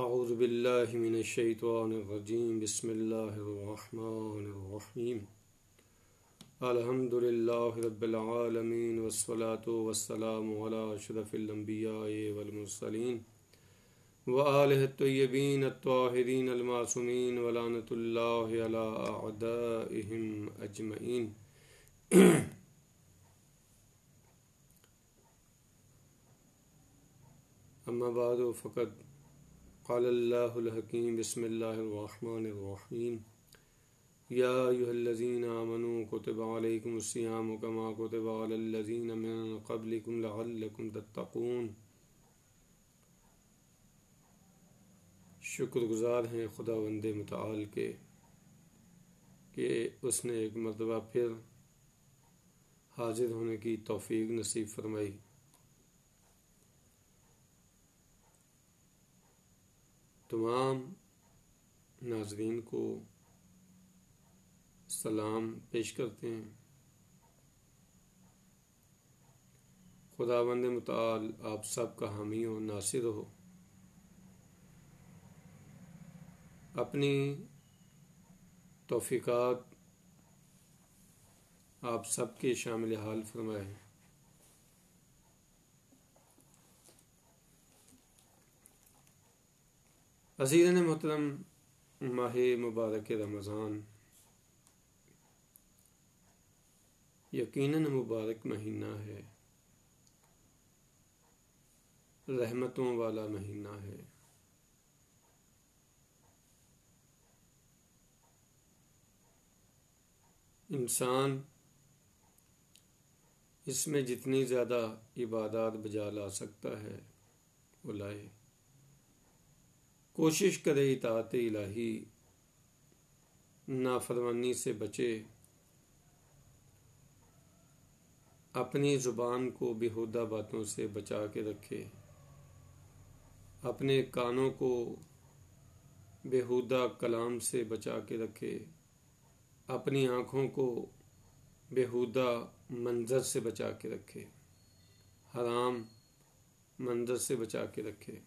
أعوذ بالله من الشيطان الرجيم بسم الله الرحمن الرحيم الحمد لله رب العالمين والصلاة والسلام على أشرف الأنبياء والمرسلين وآله الطيبين الطاهرين المعصومين ولعنة الله على أعدائهم أجمعين أما بعد فقد قال الله الحكيم بسم الله الرحمن الرحيم يا أيها الذين آمنوا كتب عليكم الصيام كما كتب على الذين من قبلكم لعلكم تتقون शुक्रगुजार हैं खुदा वंद मताल के कि उसने एक मरतबा फिर हाजिर होने की तोफ़ी नसीब फरमाई तमाम नाजरीन को सलाम पेश करते हैं बंद मताल आप सब का हामी हो नासिर हो अपनी तोफ़ीक आप सबके शामिल हाल फरमाएँ अजीज़ मोहतरम माह मुबारक रमज़ान यकीनन मुबारक महीना है रहमतों वाला महीना है इंसान इसमें जितनी ज़्यादा इबादत बजा ला सकता है वो लाए कोशिश करे इतात इलाही नाफरमानी से बचे अपनी ज़ुबान को बेहुदा बातों से बचा के रखे अपने कानों को बेहुदा कलाम से बचा के रखे अपनी आँखों को बेहुदा मंजर से बचा के रखे हराम मंजर से बचा के रखे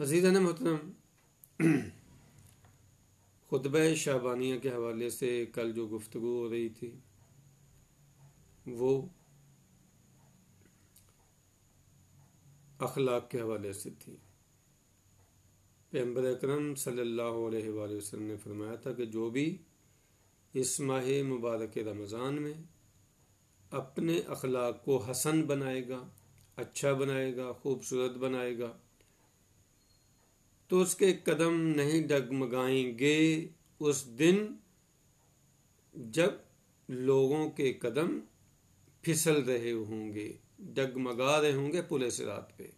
अजीज़ा मोहतरम खुतब शाबानिया के हवाले से कल जो गुफ्तु हो रही थी वो अखलाक के हवाले से थी पैम्बर अक्रम सल्ला वसम ने फरमाया था कि जो भी इस माह मुबारक रमज़ान में अपने अखलाक को हसन बनाएगा अच्छा बनाएगा खूबसूरत बनाएगा तो उसके कदम नहीं डगमगाएंगे उस दिन जब लोगों के कदम फिसल रहे होंगे डगमगा रहे होंगे पुलिस सिरात पे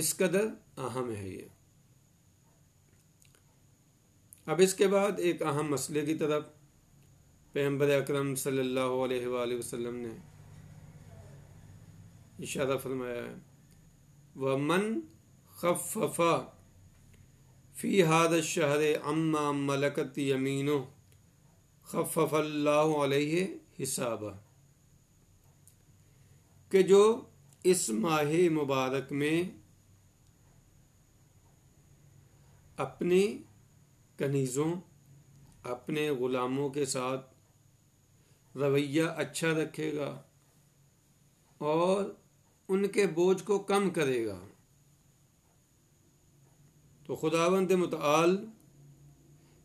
इस कदर अहम है ये अब इसके बाद एक अहम मसले की तरफ पैम्बर अक्रम सल्ला वसलम ने इशारा फरमाया है व मन खफ़ा फ़ी हाद शहर अम्मा मलकत यमीनो खफ़ल्लाह हिसाब के जो इस माह मुबारक में अपने कनीज़ों अपने ग़ुलामों के साथ रवैया अच्छा रखेगा और उनके बोझ को कम करेगा तो खुदावंद मतल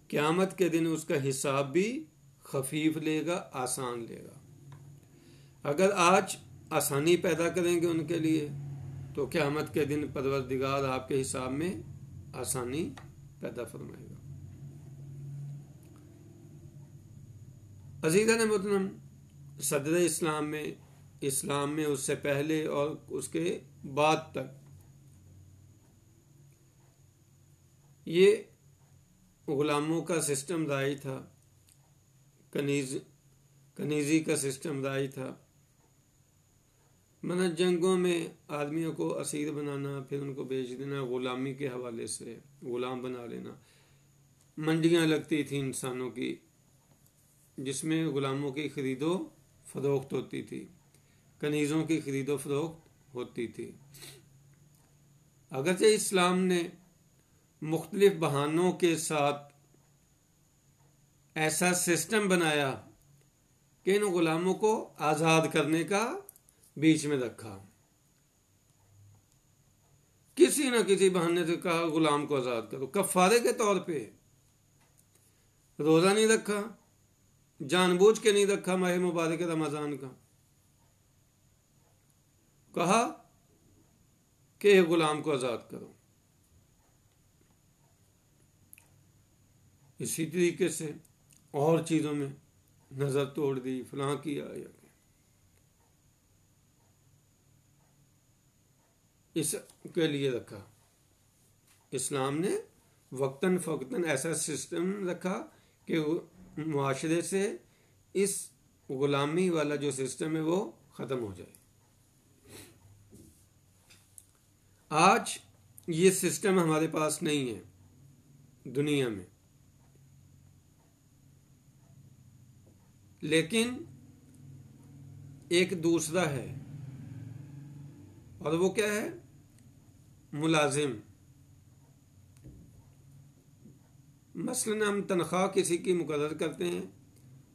क़्यामत के दिन उसका हिसाब भी खफीफ लेगा आसान लेगा अगर आज आसानी पैदा करेंगे उनके लिए तो क़्यामत के दिन परवरदिगार आपके हिसाब में आसानी पैदा फरमाएगा अजीज़ा ने मतलब सदर इस्लाम में इस्लाम में उससे पहले और उसके बाद तक ये गुलामों का सिस्टम दाई था कनीज कनीजी का सिस्टम दाई था मन जंगों में आदमियों को असीर बनाना फिर उनको बेच देना गुलामी के हवाले से गुलाम बना लेना मंडियां लगती थी इंसानों की जिसमें गुलामों की खरीदो फरोख्त होती थी कनीज़ों की खरीदो फरोख्त होती थी अगरचे इस्लाम ने मुख्तलिफ बहानों के साथ ऐसा सिस्टम बनाया कि इन गुलामों को आज़ाद करने का बीच में रखा किसी न किसी बहाने से कहा गुलाम को आज़ाद करो कफारे के तौर पे रोज़ा नहीं रखा जानबूझ के नहीं रखा माह मुबारक रमज़ान का कहा कि यह गुलाम को आज़ाद करो इसी तरीके से और चीज़ों में नज़र तोड़ दी फलां किया या इस के लिए रखा इस्लाम ने वक्तन फ़क्तन ऐसा सिस्टम रखा कि माशरे से इस गुलामी वाला जो सिस्टम है वो ख़त्म हो जाए आज ये सिस्टम हमारे पास नहीं है दुनिया में लेकिन एक दूसरा है और वो क्या है मुलाजिम मसलन हम तनख्वाह किसी की मुकर करते हैं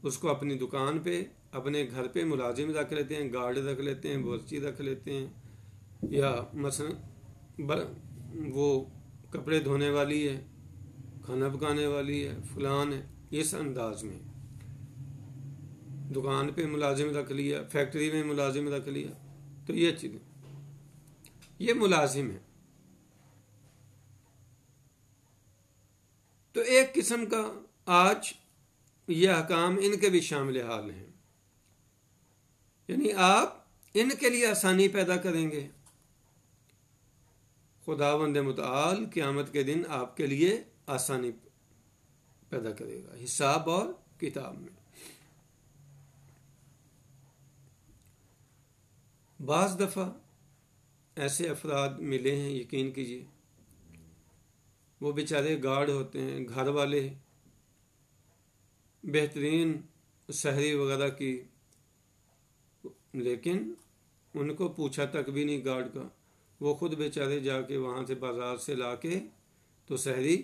उसको अपनी दुकान पे अपने घर पे मुलाजिम रख लेते हैं गार्ड रख लेते हैं बोर्ची रख लेते हैं या मसलन वो कपड़े धोने वाली है खाना पकाने वाली है फलान है इस अंदाज में दुकान पे मुलाजिम रख लिया फैक्ट्री में मुलाजिम रख लिया तो ये चीज़ें ये मुलाजिम है तो एक किस्म का आज ये हकाम इनके भी शामिल हाल हैं यानी आप इनके लिए आसानी पैदा करेंगे खुदा बंद मताल क़्यामत के दिन आपके लिए आसानी पैदा करेगा हिसाब और किताब में बाज़ दफ़ा ऐसे अफराद मिले हैं यकीन कीजिए वो बेचारे गार्ड होते हैं घर वाले बेहतरीन शहरी वगैरह की लेकिन उनको पूछा तक भी नहीं गार्ड का वो खुद बेचारे जाके वहाँ से बाज़ार से ला के तो सहरी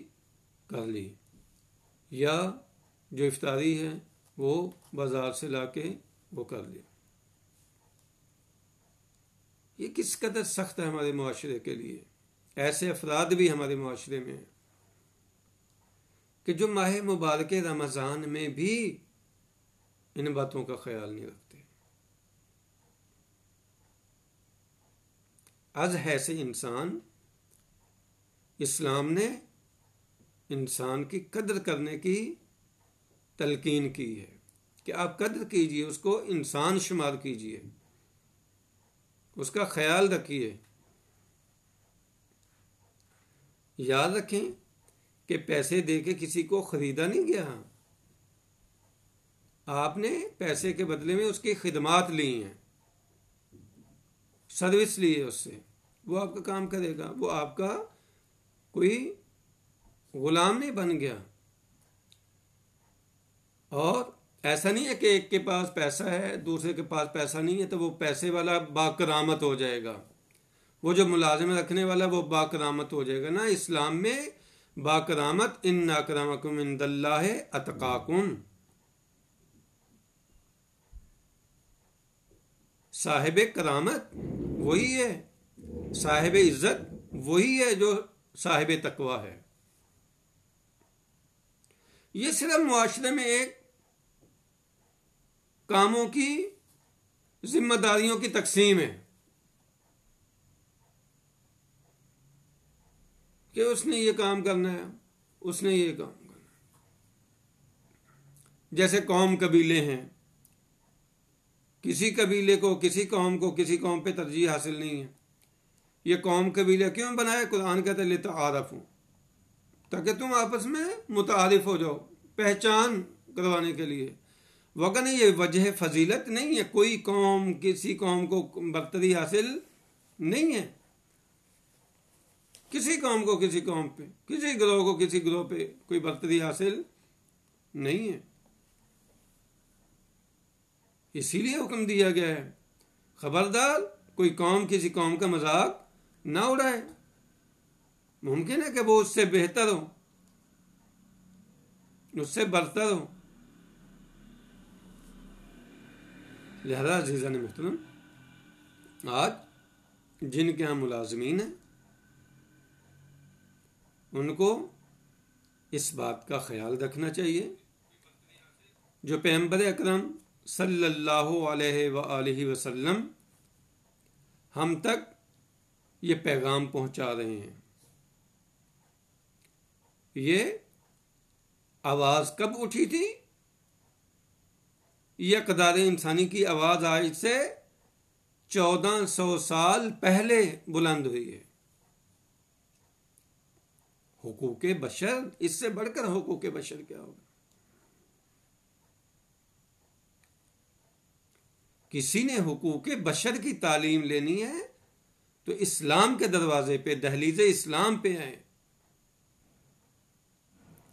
कर ली या जो इफ्तारी है वो बाज़ार से ला के वो कर ली ये किस कदर सख्त है हमारे माशरे के लिए ऐसे अफराद भी हमारे माशरे में हैं कि जो माह मुबारक रमज़ान में भी इन बातों का ख्याल नहीं रखते अज है से इंसान इस्लाम ने इंसान की कदर करने की तलकीन की है कि आप कदर कीजिए उसको इंसान शुमार कीजिए उसका ख्याल रखिए याद रखें कि पैसे दे के किसी को खरीदा नहीं गया आपने पैसे के बदले में उसकी खिदमात ली हैं सर्विस ली है उससे वो आपका काम करेगा वो आपका कोई गुलाम नहीं बन गया और ऐसा नहीं है कि एक के पास पैसा है दूसरे के पास पैसा नहीं है तो वो पैसे वाला बाकरामत हो जाएगा वो जो मुलाजिम रखने वाला वो बाकरामत हो जाएगा ना इस्लाम में बाकरामत इन नाकरामकुम इन दल्ला है अतकाकुम साहिब करामत वही है साहिब इज्जत वही है जो साहिब तकवा है ये सिर्फ मुआरे में एक कामों की जिम्मेदारियों की तकसीम है कि उसने ये काम करना है उसने ये काम करना है जैसे कौम कबीले हैं किसी कबीले को किसी कौम को किसी कौम पे तरजीह हासिल नहीं है ये कौम कबीले क्यों बनाए कुरान कहते लेता आरफ हूँ ताकि तुम आपस में मुतारफ हो जाओ पहचान करवाने के लिए वगन ये वजह फजीलत नहीं है कोई कौम किसी कौम को बरतरी हासिल नहीं है किसी कौम को किसी कौम पे किसी ग्रोह को किसी ग्रोह पे कोई बरतरी हासिल नहीं है इसीलिए हुक्म दिया गया है खबरदार कोई कौम किसी कौम का मजाक ना उड़ाए मुमकिन है कि वो उससे बेहतर हो उससे बरतर हो लिहाजा जीजा ने मुख्तरम आज जिनके यहाँ मुलाजमीन हैं उनको इस बात का ख्याल रखना चाहिए जो पैम्बर अक्रम सल्लल्लाहु वसल्लम हम तक ये पैगाम पहुंचा रहे हैं ये आवाज़ कब उठी थी यह कदार इंसानी की आवाज़ आज से चौदह सौ साल पहले बुलंद हुई है हुकूक बशर इससे बढ़कर हुकूक बशर क्या होगा किसी ने हकूक बशर की तालीम लेनी है तो इस्लाम के दरवाजे पे दहलीज इस्लाम पे आए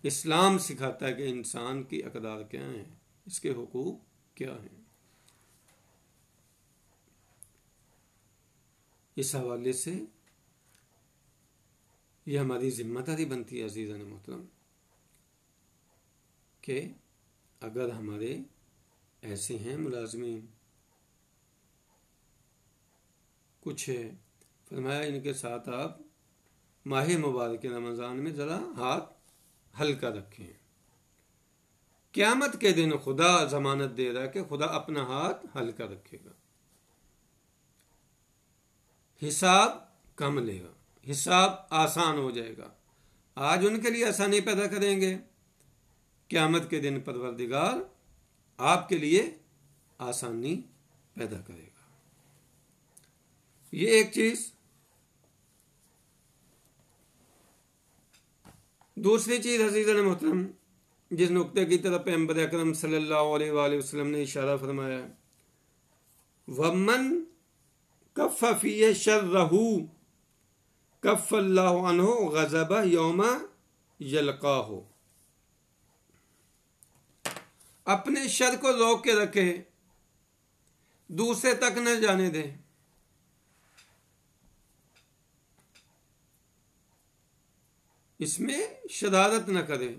इस्लाम सिखाता है कि इंसान की अकदार क्या है इसके हकूक क्या हैं इस हवाले से यह हमारी जिम्मेदारी बनती है अजीज़ मोहतरम कि अगर हमारे ऐसे हैं मुलाजमी कुछ है फरमाया इनके साथ आप माह मुबारक रमज़ान में ज़रा हाथ हल्का रखें क़्यामत के दिन खुदा जमानत दे रहा है कि खुदा अपना हाथ हल्का रखेगा हिसाब कम लेगा हिसाब आसान हो जाएगा आज उनके लिए आसानी पैदा करेंगे क़्यामत के दिन परवरदिगार आपके लिए आसानी पैदा करेगा ये एक चीज दूसरी चीज हसीजन मोहतरम जिस नुकते की तरफ अम्बर अक्रम सल्लाम ने इशारा फरमाया वमन कफ़ी रहू कफ़ल्लाहो गज़ब योम यलका हो अपने शर को रोक के रखे दूसरे तक न जाने दें इसमें शदादत न करें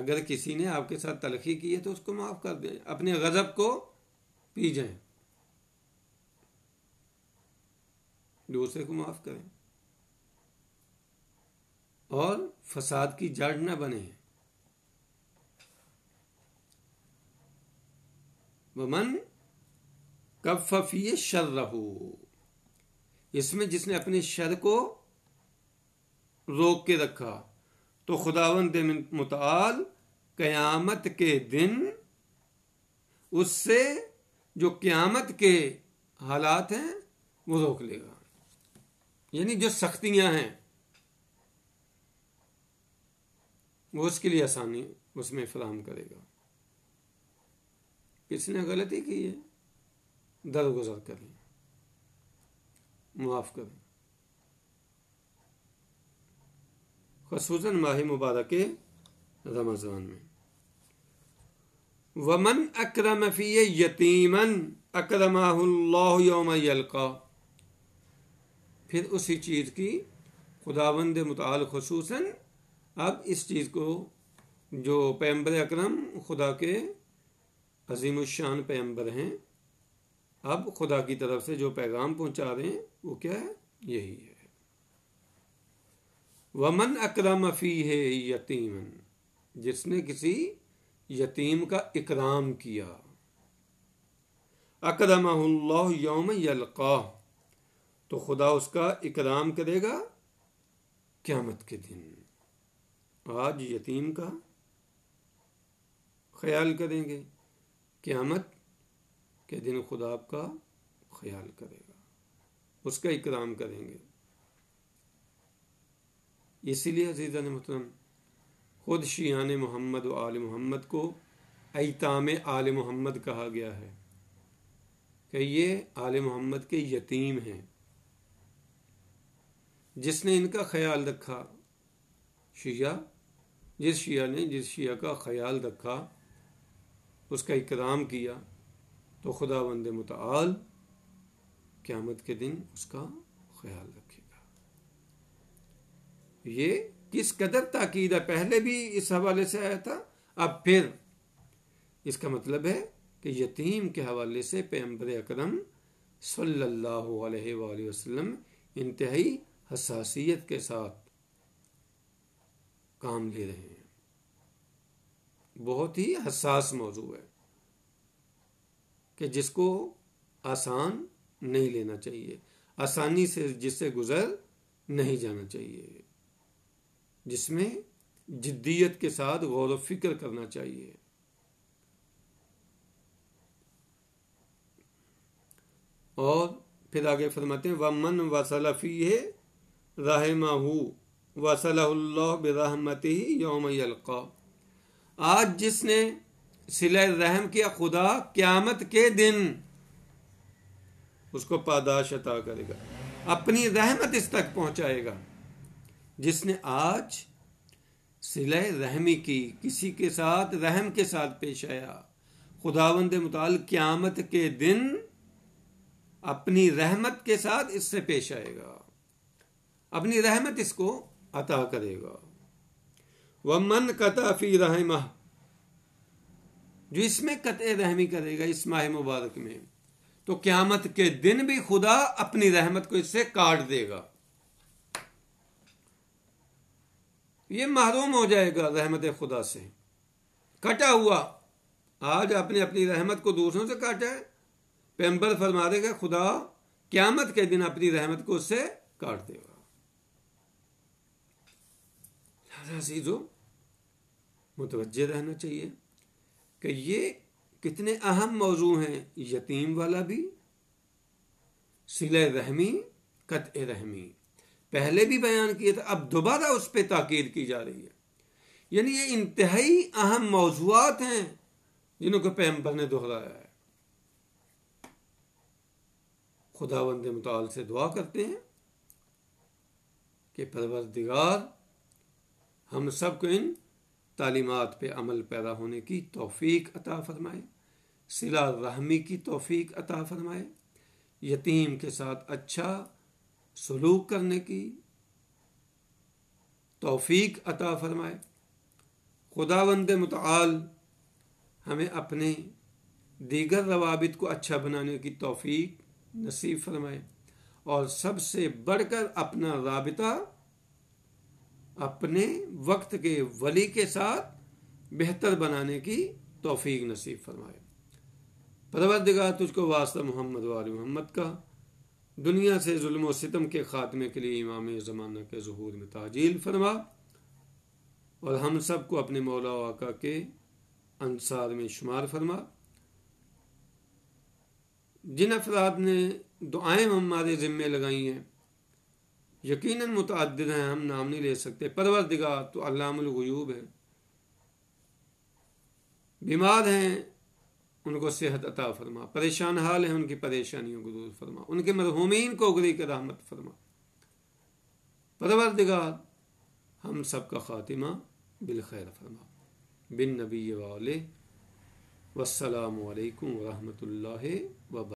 अगर किसी ने आपके साथ तलखी की है तो उसको माफ कर दें अपने गजब को पी जाए दूसरे को माफ करें और फसाद की जड़ न बने वमन कब फफी शर रहो इसमें जिसने अपने शर को रोक के रखा तो खुदावंद मुताल क़यामत के दिन उससे जो क्यामत के हालात हैं वो रोक लेगा यानी जो सख्तियां हैं वो उसके लिए आसानी उसमें फराम करेगा किसने गलती की है दरगुजर करें माफ़ करें खसूस माह मुबारक रमज़ान में वमन अक्रम फ़ी यतीमन अक्रमा फिर उसी चीज़ की खुदाबंद मताल खसूस अब इस चीज़ को जो पैम्बर अक्रम खुदा के अजीम शान पैम्बर हैं अब खुदा की तरफ से जो पैगाम पहुंचा रहे हैं वो क्या है यही है वमन अकरम फी है यतीमन जिसने किसी यतीम का इकराम किया अकरमल्ला यौम यलका तो खुदा उसका इकराम करेगा क़्यामत के दिन आज यतीम का ख्याल करेंगे क़्यामत के दिन खुदा आपका ख्याल करेगा उसका इकराम करेंगे इसीलिए अजीज़ा मतलब ख़ुद शियान मोहम्मद व आल मोहम्मद को अताम आल मोहम्मद कहा गया है कि ये आल मोहम्मद के यतीम हैं जिसने इनका ख्याल रखा शिया जिस शिया ने जिस शिया का ख्याल रखा उसका इकदाम किया तो खुदा बंद मतल क़्यामत के दिन उसका ख्याल रखा ये किस कदर ताकीद है पहले भी इस हवाले से आया था अब फिर इसका मतलब है कि यतीम के हवाले से पैम्बर अक्रम सल्लाम इंतहाई हसासीत के साथ काम ले रहे हैं बहुत ही हसास मौजू है कि जिसको आसान नहीं लेना चाहिए आसानी से जिससे गुजर नहीं जाना चाहिए जिसमें जिद्दियत के साथ गौर फिक्र करना चाहिए और फिर आगे फरमाते हैं व मन व सलफ़ी है रहमा हु व सलाह बरहमत ही योम आज जिसने सिल रहम किया खुदा क़्यामत के दिन उसको पादाश अता करेगा अपनी रहमत इस तक पहुंचाएगा जिसने आज सिलह रहमी की किसी के साथ रहम के साथ पेश आया खुदावंद मुताल क्यामत के दिन अपनी रहमत के साथ इससे पेश आएगा अपनी रहमत इसको अता करेगा वह मन फी रहमा जो इसमें कत रहमी करेगा इस माह मुबारक में तो क्यामत के दिन भी खुदा अपनी रहमत को इससे काट देगा ये महरूम हो जाएगा रहमत खुदा से कटा हुआ आज आपने अपनी रहमत को दूसरों से काटा है पैम्बर फरमा देगा खुदा क्यामत के दिन अपनी रहमत को उससे काट देगा अजीजों मुतवजह रहना चाहिए कि ये कितने अहम मौजू हैं यतीम वाला भी सिल रहमी कत रहमी पहले भी बयान किया था अब दोबारा उस पर ताकीद की जा रही है यानी ये इंतहाई अहम मौजूद हैं जिनको पैम्बर ने दोहराया है खुदावंद मताल से दुआ करते हैं कि परवरदिगार हम सबको इन तालीमत पे अमल पैदा होने की तोफ़ीक अता फरमाए सिला रहमी की तोफ़ीक अता फरमाए यतीम के साथ अच्छा सलूक करने की तौफीक अता फरमाए खुदा वंद मताल हमें अपने दीगर रवाबित को अच्छा बनाने की तौफीक नसीब फरमाए और सबसे बढ़कर अपना रबता अपने वक्त के वली के साथ बेहतर बनाने की तौफीक नसीब फरमाए परवरदिगार तुझको वास्ता मोहम्मद वाल मोहम्मद का दुनिया से जुल्म सितम के खात्मे के लिए इमाम ज़माना के जहूर में ताजील फरमा और हम सब को अपने मौला वाका के अनसार में शुमार फरमा जिन अफराद ने दुआएं हमारे ज़िम्मे लगाई हैं यकीन मुतद हैं हम नाम नहीं ले सकते दिगा तो अल्लामूब है बीमार हैं उनको सेहत अता फरमा परेशान हाल है उनकी परेशानियों को दूर फरमा उनके मरहूमिन को उगरी करामत फरमा परवरदिगार हम सब का ख़ातिमा बिलखैर फरमा बिन नबी वाले वसलम वरहमल वब